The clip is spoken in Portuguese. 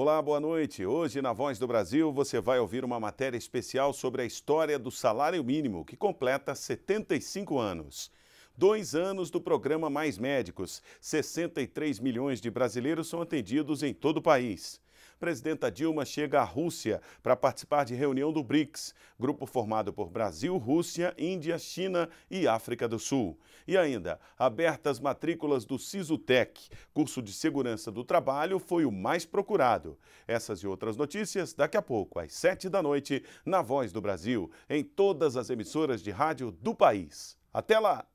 Olá, boa noite. Hoje, na Voz do Brasil, você vai ouvir uma matéria especial sobre a história do salário mínimo, que completa 75 anos. Dois anos do programa Mais Médicos. 63 milhões de brasileiros são atendidos em todo o país presidenta Dilma chega à Rússia para participar de reunião do BRICS, grupo formado por Brasil, Rússia, Índia, China e África do Sul. E ainda, abertas matrículas do SISUTEC, curso de segurança do trabalho, foi o mais procurado. Essas e outras notícias daqui a pouco, às 7 da noite, na Voz do Brasil, em todas as emissoras de rádio do país. Até lá!